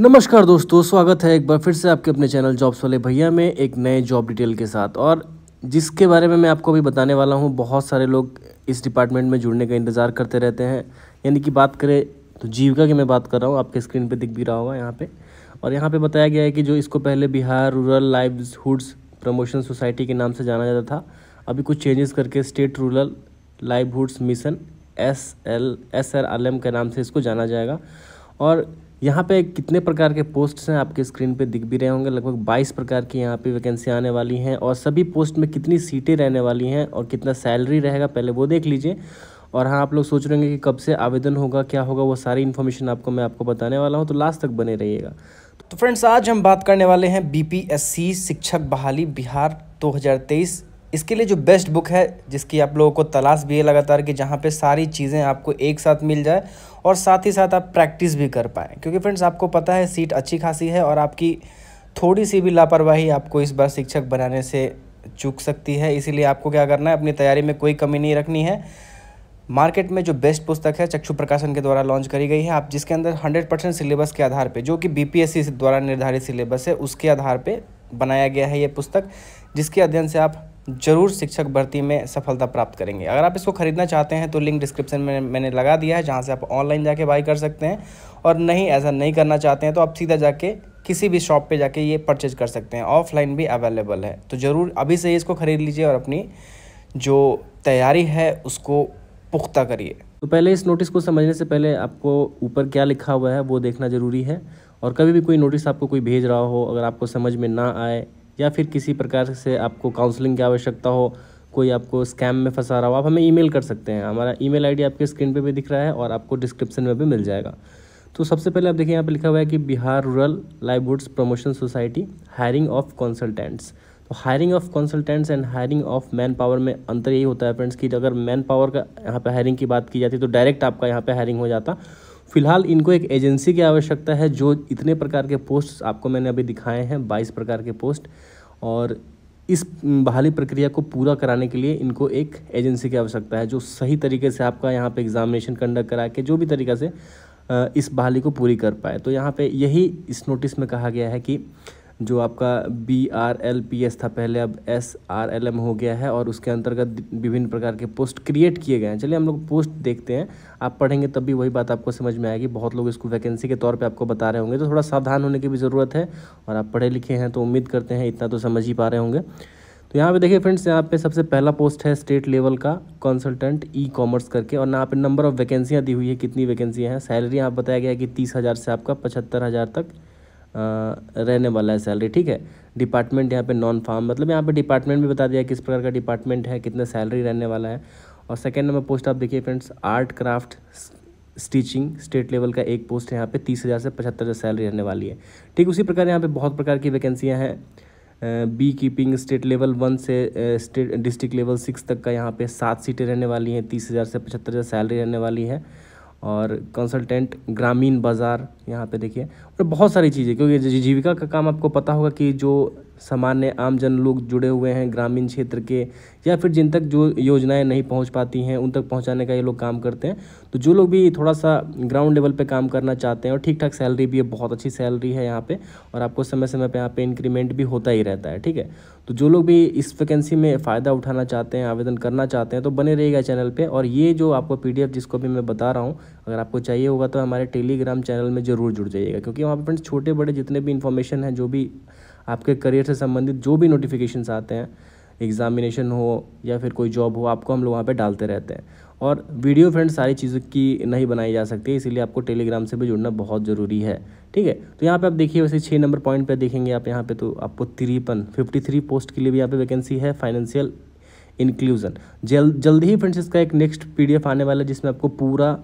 नमस्कार दोस्तों स्वागत है एक बार फिर से आपके अपने चैनल जॉब्स वाले भैया में एक नए जॉब डिटेल के साथ और जिसके बारे में मैं आपको अभी बताने वाला हूँ बहुत सारे लोग इस डिपार्टमेंट में जुड़ने का इंतज़ार करते रहते हैं यानी कि बात करें तो जीविका की मैं बात कर रहा हूँ आपके स्क्रीन पर दिख भी रहा होगा यहाँ पर और यहाँ पर बताया गया है कि जो इसको पहले Bihar rural livelihoods promotion society के नाम से जाना जाता था अभी कुछ चेंजेस करके state rural livelihoods mission S L S R आलम के नाम से इसको जाना जाएगा और यहाँ पे कितने प्रकार के पोस्ट्स हैं आपके स्क्रीन पे दिख भी रहे होंगे लगभग 22 प्रकार की यहाँ पे वैकेंसी आने वाली हैं और सभी पोस्ट में कितनी सीटें रहने वाली हैं और कितना सैलरी रहेगा पहले वो देख लीजिए और हाँ आप लोग सोच रहे होंगे कि कब से आवेदन होगा क्या होगा वो सारी इन्फॉर्मेशन आपको मैं आपको बताने वाला हूँ तो लास्ट तक बने रहिएगा तो फ्रेंड्स आज हम बात करने वाले हैं बी शिक्षक बहाली बिहार दो इसके लिए जो बेस्ट बुक है जिसकी आप लोगों को तलाश भी है लगातार कि जहाँ पे सारी चीज़ें आपको एक साथ मिल जाए और साथ ही साथ आप प्रैक्टिस भी कर पाएँ क्योंकि फ्रेंड्स आपको पता है सीट अच्छी खासी है और आपकी थोड़ी सी भी लापरवाही आपको इस बार शिक्षक बनाने से चूक सकती है इसीलिए आपको क्या करना है अपनी तैयारी में कोई कमी नहीं रखनी है मार्केट में जो बेस्ट पुस्तक है चक्षु प्रकाशन के द्वारा लॉन्च करी गई है आप जिसके अंदर 100 परसेंट सिलेबस के आधार पे जो कि बीपीएससी द्वारा निर्धारित सिलेबस है उसके आधार पे बनाया गया है ये पुस्तक जिसके अध्ययन से आप ज़रूर शिक्षक भर्ती में सफलता प्राप्त करेंगे अगर आप इसको ख़रीदना चाहते हैं तो लिंक डिस्क्रिप्शन में मैंने लगा दिया है जहाँ से आप ऑनलाइन जाके बाई कर सकते हैं और नहीं ऐसा नहीं करना चाहते हैं तो आप सीधा जाके किसी भी शॉप पे जाके ये परचेज कर सकते हैं ऑफलाइन भी अवेलेबल है तो ज़रूर अभी से ही इसको ख़रीद लीजिए और अपनी जो तैयारी है उसको पुख्ता करिए तो पहले इस नोटिस को समझने से पहले आपको ऊपर क्या लिखा हुआ है वो देखना ज़रूरी है और कभी भी कोई नोटिस आपको कोई भेज रहा हो अगर आपको समझ में ना आए या फिर किसी प्रकार से आपको काउंसलिंग की आवश्यकता हो कोई आपको स्कैम में फंसा रहा हो आप हमें ईमेल कर सकते हैं हमारा ईमेल आईडी आपके स्क्रीन पे भी दिख रहा है और आपको डिस्क्रिप्शन में भी मिल जाएगा तो सबसे पहले आप देखिए यहाँ पर लिखा हुआ है कि Bihar rural livelihoods promotion society hiring of consultants तो hiring of consultants and hiring of manpower में अंतर यही होता है फ्रेंड्स कि अगर मैन पावर का यहाँ पे हायरिंग की बात की जाती तो डायरेक्ट आपका यहाँ पे हायरिंग हो जाता फिलहाल इनको एक एजेंसी की आवश्यकता है जो इतने प्रकार के पोस्ट आपको मैंने अभी दिखाए हैं बाईस प्रकार के पोस्ट और इस बहाली प्रक्रिया को पूरा कराने के लिए इनको एक एजेंसी की आवश्यकता है जो सही तरीके से आपका यहाँ पे एग्जामिनेशन कंडक्ट करा के जो भी तरीका से इस बहाली को पूरी कर पाए तो यहाँ पे यही इस नोटिस में कहा गया है कि जो आपका B R L P S था पहले अब एस आर एल एम हो गया है और उसके अंतर्गत विभिन्न प्रकार के पोस्ट क्रिएट किए गए हैं चलिए हम लोग पोस्ट देखते हैं आप पढ़ेंगे तब भी वही बात आपको समझ में आएगी बहुत लोग इसको वैकेंसी के तौर पे आपको बता रहे होंगे तो थोड़ा सावधान होने की भी ज़रूरत है और आप पढ़े लिखे हैं तो उम्मीद करते हैं इतना तो समझ ही पा रहे होंगे तो यहाँ पे देखिए फ्रेंड्स यहाँ पे सबसे पहला पोस्ट है स्टेट लेवल का कंसल्टेंट ई कॉमर्स करके और यहाँ पे नंबर ऑफ़ वैकेंसियाँ दी हुई है कितनी वैकेंसियाँ हैं सैलरी यहाँ बताया गया है कि तीस हज़ार से आपका पचहत्तर हज़ार तक रहने वाला है सैलरी ठीक है डिपार्टमेंट यहाँ पे नॉन फार्म मतलब यहाँ पे डिपार्टमेंट भी बता दिया किस प्रकार का डिपार्टमेंट है कितना सैलरी रहने वाला है और सेकेंड नंबर पोस्ट आप देखिए friends art craft stitching state level का एक पोस्ट है यहाँ पे तीस हज़ार से पचहत्तर हज़ार सैलरी रहने वाली है ठीक उसी प्रकार यहाँ पे बहुत प्रकार की वैकेंसियाँ हैं beekeeping state level one से स्टेट डिस्ट्रिक्ट लेवल सिक्स तक का यहाँ पे सात सीटें रहने वाली हैं तीस हज़ार से पचहत्तर हज़ार सैलरी रहने वाली है और कंसल्टेंट ग्रामीण बाज़ार यहाँ पे देखिए और बहुत सारी चीज़ें क्योंकि जीविका का काम आपको पता होगा कि जो सामान्य आम जन लोग जुड़े हुए हैं ग्रामीण क्षेत्र के या फिर जिन तक जो योजनाएं नहीं पहुंच पाती हैं उन तक पहुंचाने का ये लोग काम करते हैं तो जो लोग भी थोड़ा सा ग्राउंड लेवल पे काम करना चाहते हैं और ठीक ठाक सैलरी भी है बहुत अच्छी सैलरी है यहाँ पे और आपको समय समय पे यहाँ पे इंक्रीमेंट भी होता ही रहता है ठीक है तो जो लोग भी इस वैकेंसी में फ़ायदा उठाना चाहते हैं आवेदन करना चाहते हैं तो बने रहेगा चैनल पर और ये जो आपको पी जिसको भी मैं बता रहा हूँ अगर आपको चाहिए होगा तो हमारे टेलीग्राम चैनल में ज़रूर जुड़ जाइएगा क्योंकि वहाँ पर फ्रेंड्स छोटे बड़े जितने भी इन्फॉर्मेशन हैं जो भी आपके करियर से संबंधित जो भी नोटिफिकेशन आते हैं एग्ज़ामिनेशन हो या फिर कोई जॉब हो आपको हम लोग वहाँ पे डालते रहते हैं और वीडियो फ्रेंड सारी चीज़ों की नहीं बनाई जा सकती इसीलिए आपको टेलीग्राम से भी जुड़ना बहुत ज़रूरी है ठीक है तो यहाँ पे आप देखिए वैसे छः नंबर पॉइंट पे देखेंगे आप यहाँ पे तो आपको तिरपन फिफ्टी थ्री पोस्ट के लिए भी यहाँ पे वैकेंसी है फाइनेंशियल इंक्लूजन जल्द जल्दी ही फ्रेंड्स इसका एक नेक्स्ट पी आने वाला है जिसमें आपको पूरा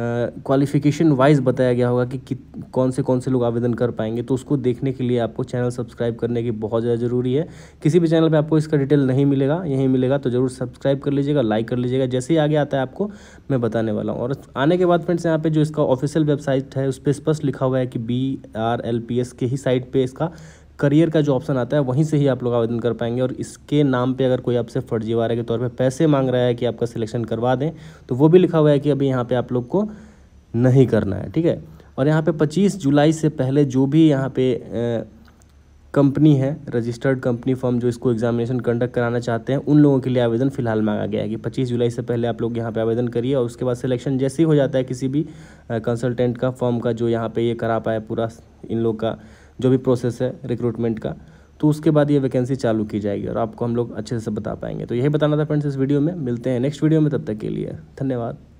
क्वालिफिकेशन वाइज बताया गया होगा कि, कि कौन से कौन से लोग आवेदन कर पाएंगे तो उसको देखने के लिए आपको चैनल सब्सक्राइब करने की बहुत ज़्यादा ज़रूरी है किसी भी चैनल पर आपको इसका डिटेल नहीं मिलेगा यहीं मिलेगा तो ज़रूर सब्सक्राइब कर लीजिएगा लाइक कर लीजिएगा जैसे ही आगे आता है आपको मैं बताने वाला हूँ और आने के बाद फ्रेंड्स यहाँ पर जो इसका ऑफिशियल वेबसाइट है उस पर स्पष्ट लिखा हुआ है कि B R L P S के ही साइट पर इसका करियर का जो ऑप्शन आता है वहीं से ही आप लोग आवेदन कर पाएंगे और इसके नाम पे अगर कोई आपसे फर्जीवारे के तौर पे पैसे मांग रहा है कि आपका सिलेक्शन करवा दें तो वो भी लिखा हुआ है कि अभी यहाँ पे आप लोग को नहीं करना है ठीक है और यहाँ पे 25 जुलाई से पहले जो भी यहाँ पे कंपनी है रजिस्टर्ड कंपनी फॉर्म जो इसको एग्जामिनेशन कंडक्ट कराना चाहते हैं उन लोगों के लिए आवेदन फिलहाल मांगा गया है कि पच्चीस जुलाई से पहले आप लोग यहाँ पर आवेदन करिए और उसके बाद सिलेक्शन जैसे ही हो जाता है किसी भी कंसल्टेंट का फॉर्म का जो यहाँ पर ये करा पाए पूरा इन लोग का जो भी प्रोसेस है रिक्रूटमेंट का तो उसके बाद ये वैकेंसी चालू की जाएगी और आपको हम लोग अच्छे से बता पाएंगे तो यही बताना था फ्रेंड्स इस वीडियो में मिलते हैं नेक्स्ट वीडियो में तब तक के लिए धन्यवाद